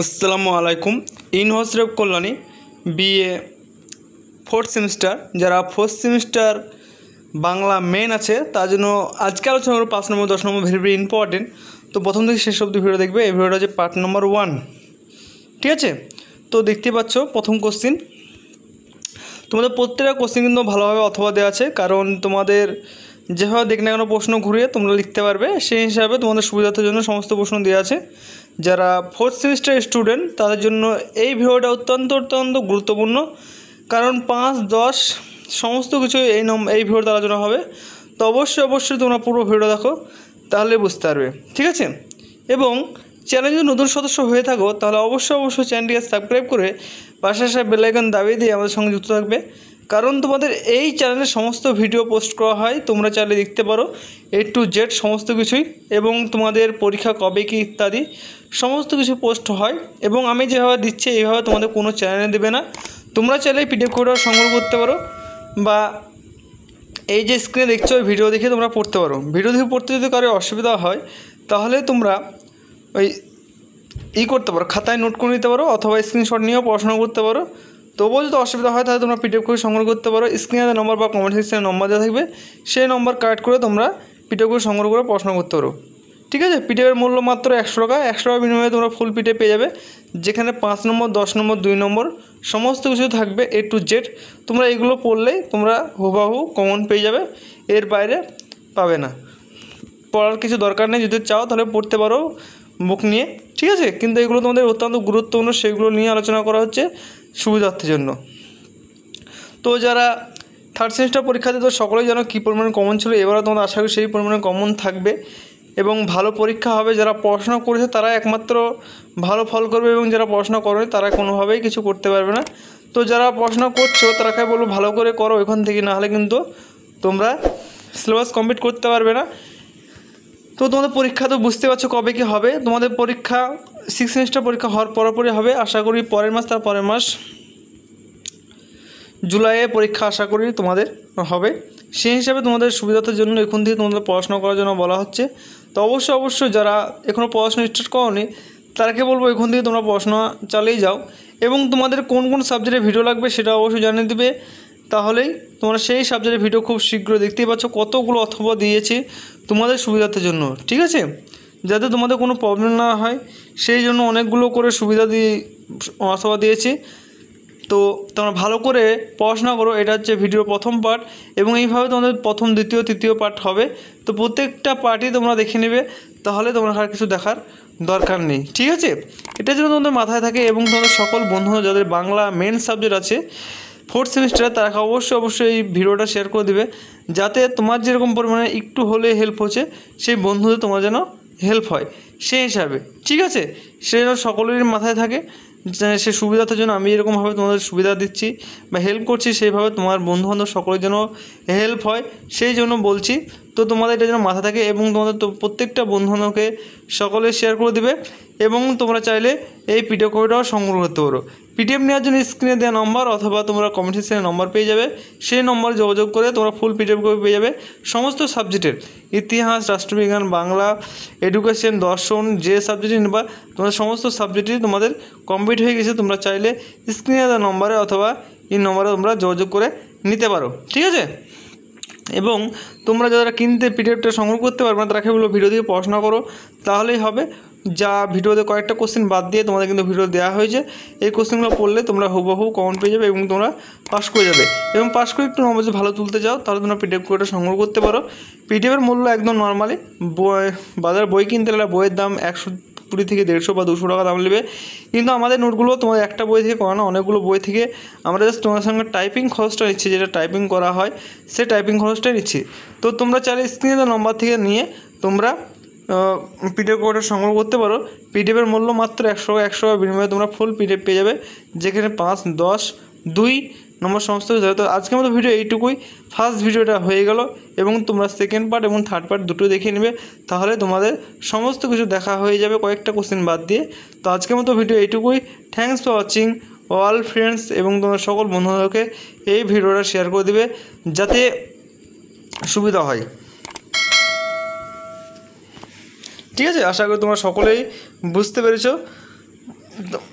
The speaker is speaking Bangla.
আসসালামু আলাইকুম university of Kalyani BA fourth semester যারা ফোর্থ সেমিস্টার বাংলা মেন আছে তার জন্য আজকে আলোচনা করবো পাঁচ নম্বর দশ নম্বর ভেরি ভেরি ইম্পর্টেন্ট তো প্রথম থেকে শেষ অব্দি ভিডিও দেখবে এই ভিডিওটা হচ্ছে পার্ট নম্বর ওয়ান ঠিক আছে তো দেখতে পাচ্ছ প্রথম কোশ্চিন তোমাদের প্রত্যেকটা কোশ্চিন কিন্তু ভালোভাবে অথবা দেওয়া আছে কারণ তোমাদের যেভাবে দেখ না কোনো প্রশ্ন ঘুরিয়ে তোমরা লিখতে পারবে সেই হিসাবে তোমাদের সুবিধার্থের জন্য সমস্ত প্রশ্ন দেওয়া আছে যারা ফোর্থ সেমিস্টার স্টুডেন্ট তাদের জন্য এই ভিডিওটা অত্যন্ত অত্যন্ত গুরুত্বপূর্ণ কারণ পাঁচ দশ সমস্ত কিছু এই নম এই ভিডিওতে আলোচনা হবে তো অবশ্যই অবশ্যই তোমরা পুরো ভিডিও দেখো তাহলে বুঝতে পারবে ঠিক আছে এবং চ্যানেল যদি নতুন সদস্য হয়ে থাকো তাহলে অবশ্যই অবশ্যই চ্যানেলটিকে সাবস্ক্রাইব করে পাশে আসা বেলাইকন দাবি দিয়ে আমাদের সঙ্গে যুক্ত থাকবে কারণ তোমাদের এই চ্যানেলে সমস্ত ভিডিও পোস্ট করা হয় তোমরা চাইলে দেখতে পারো এ টু জেড সমস্ত কিছুই এবং তোমাদের পরীক্ষা কবে কি ইত্যাদি সমস্ত কিছু পোস্ট হয় এবং আমি যেভাবে দিচ্ছি এইভাবে তোমাদের কোনো চ্যানেলে দেবে না তোমরা চাইলে পিডিএফ কোডার সংগ্রহ করতে পারো বা এই যে স্ক্রিনে দেখছো ওই ভিডিও দেখে তোমরা পড়তে পারো ভিডিও দেখে পড়তে যদি কারো অসুবিধা হয় তাহলে তোমরা ওই ই করতে পারো খাতায় নোট করে নিতে পারো অথবা স্ক্রিনশট নিয়েও পড়াশোনা করতে পারো তবুও যদি অসুবিধা হয় তাহলে তোমরা পিডিএফ কপি সংগ্রহ করতে পারো স্ক্রিনে নম্বর বা কমেন্ট সেকশনে নম্বর দেওয়া থাকবে সেই নম্বর কালেক্ট করে তোমরা পিডিএফ কপি সংগ্রহ করে প্রশ্ন করতে পারো ঠিক আছে পিডিএফের মূল্য মাত্র একশো টাকা একশো টাকা বিনিময়ে তোমরা ফুল পিডিএফ পেয়ে যাবে যেখানে পাঁচ নম্বর দশ নম্বর দুই নম্বর সমস্ত কিছু থাকবে এ টু জেড তোমরা এগুলো পড়লেই তোমরা হুবাহু কমন পেয়ে যাবে এর বাইরে পাবে না পড়ার কিছু দরকার নেই যদি চাও তাহলে পড়তে পারো বুক নিয়ে ঠিক আছে কিন্তু এগুলো তোমাদের অত্যন্ত গুরুত্বপূর্ণ সেগুলো নিয়ে আলোচনা করা হচ্ছে সুবিধার্থের জন্য তো যারা থার্ড সেমিস্টার পরীক্ষাতে তো সকলেই জানো কী পরিমাণ কমন ছিল এবারও তোমাদের আশা করি সেই পরিমাণে কমন থাকবে এবং ভালো পরীক্ষা হবে যারা পড়াশোনা করেছে তারা একমাত্র ভালো ফল করবে এবং যারা পড়াশোনা করেনি তারা কোনোভাবেই কিছু করতে পারবে না তো যারা পড়াশোনা করছো তারাকে বলবো ভালো করে করো ওইখান থেকে না হলে কিন্তু তোমরা সিলেবাস কমপ্লিট করতে পারবে না তো তোমাদের পরীক্ষা তো বুঝতে পারছো কবে কি হবে তোমাদের পরীক্ষা সিক্স সেমিস্টার পরীক্ষা হওয়ার পরপরই হবে আশা করি পরের মাস তার পরের মাস জুলাইয়ে পরীক্ষা আশা করি তোমাদের হবে সেই হিসাবে তোমাদের সুবিধার জন্য এখন থেকে তোমাদের পড়াশোনা করার জন্য বলা হচ্ছে তো অবশ্য অবশ্যই যারা এখনও পড়াশোনা স্টার্ট করোনি তারাকে বলবো এখন থেকে তোমরা পড়াশোনা চালিয়ে যাও এবং তোমাদের কোন কোন সাবজেক্টে ভিডিও লাগবে সেটা অবশ্যই জানিয়ে দেবে তাহলেই তোমরা সেই সাবজেক্টের ভিডিও খুব শীঘ্র দেখতেই পাচ্ছ কতগুলো অথবা দিয়েছি তোমাদের সুবিধার্থের জন্য ঠিক আছে যাতে তোমাদের কোনো প্রবলেম না হয় সেই জন্য অনেকগুলো করে সুবিধা দিয়ে অথবা দিয়েছি তো তোমরা ভালো করে পড়াশোনা করো এটা হচ্ছে ভিডিওর প্রথম পার্ট এবং এইভাবে তোমাদের প্রথম দ্বিতীয় তৃতীয় পার্ট হবে তো প্রত্যেকটা পার্টই তোমরা দেখে নেবে তাহলে তোমরা আর কিছু দেখার দরকার নেই ঠিক আছে এটা যেন তোমাদের মাথায় থাকে এবং তোমাদের সকল বন্ধু যাদের বাংলা মেন সাবজেক্ট আছে ফোর্থ সেমিস্টারে তারা অবশ্যই অবশ্যই এই ভিডিওটা শেয়ার করে দেবে যাতে তোমার যেরকম পরিমাণে একটু হলে হেল্প হচ্ছে সেই বন্ধুদের তোমার যেন হেল্প হয় সেই হিসাবে ঠিক আছে সে যেন সকলেরই মাথায় থাকে সে সুবিধাটার জন্য আমি এরকমভাবে তোমাদের সুবিধা দিচ্ছি বা হেল্প করছি সেইভাবে তোমার বন্ধুবান্ধব সকলের যেন হেল্প হয় সেই জন্য বলছি তো তোমাদের এটা যেন মাথা থাকে এবং তোমাদের প্রত্যেকটা বন্ধুকে সকলে শেয়ার করে দিবে এবং তোমরা চাইলে এই পিটিএম কপিটাও সংগ্রহ করতে পারো পিটিএম নেওয়ার জন্য স্ক্রিনে দেওয়া নম্বর অথবা তোমরা কমেন্ট সেকশনে নম্বর পেয়ে যাবে সেই নম্বরে যোগাযোগ করে তোমরা ফুল পিটিএম কপি পেয়ে যাবে সমস্ত সাবজেক্টের ইতিহাস রাষ্ট্রবিজ্ঞান বাংলা এডুকেশন দর্শন যে সাবজেক্টই নিবা তোমাদের সমস্ত সাবজেক্টই তোমাদের কমপ্লিট হয়ে গেছে তোমরা চাইলে স্ক্রিনে দেওয়া নম্বরে অথবা এই নম্বরে তোমরা যোগাযোগ করে নিতে পারো ঠিক আছে এবং তোমরা যারা কিনতে পিডিএফটা সংগ্রহ করতে পারবে না তারা কেবল ভিডিও দিয়ে পড়াশোনা করো তাহলেই হবে যা ভিডিওতে কয়েকটা কোশ্চেন বাদ দিয়ে তোমাদের কিন্তু ভিডিও দেওয়া হয়েছে এই কোশ্চেনগুলো পড়লে তোমরা হুবহু কমন পেয়ে যাবে এবং তোমরা পাস করে যাবে এবং পাস করে একটু নম্বর ভালো তুলতে চাও তাহলে তোমরা পিডিএফ কোয়েটা সংগ্রহ করতে পারো পিডিএফের মূল্য একদম নর্মালি বই বাজার বই কিনতে গেলে বইয়ের দাম একশো কুড়ি থেকে দেড়শো বা দুশো টাকা দাম নেবে কিন্তু আমাদের নোটগুলো তোমার একটা বই থেকে করানো অনেকগুলো বই থেকে আমরা জাস্ট তোমার সঙ্গে টাইপিং খরচটা নিচ্ছি যেটা টাইপিং করা হয় সে টাইপিং খরচটাই নিচ্ছি তো তোমরা চাইলে স্ক্রিনে নম্বর থেকে নিয়ে তোমরা পিডিএফ কোডটা সংগ্রহ করতে পারো পিডিএফের মূল্য মাত্র একশো টাকা একশো টাকা বিনিময়ে তোমরা ফুল পিডিএফ পেয়ে যাবে যেখানে পাঁচ দশ দুই নম্বর সমস্ত তো আজকের মতো ভিডিও এইটুকুই ফার্স্ট ভিডিওটা হয়ে গেলো এবং তোমরা সেকেন্ড পার্ট এবং থার্ড পার্ট দুটো দেখে নেবে তাহলে তোমাদের সমস্ত কিছু দেখা হয়ে যাবে কয়েকটা কোশ্চেন বাদ দিয়ে তো আজকের মতো ভিডিও এইটুকুই thanks for watching all friends এবং তোমার সকল বন্ধুদেরকে এই ভিডিওটা শেয়ার করে দেবে যাতে সুবিধা হয় ঠিক আছে আশা করি তোমরা সকলেই বুঝতে পেরেছো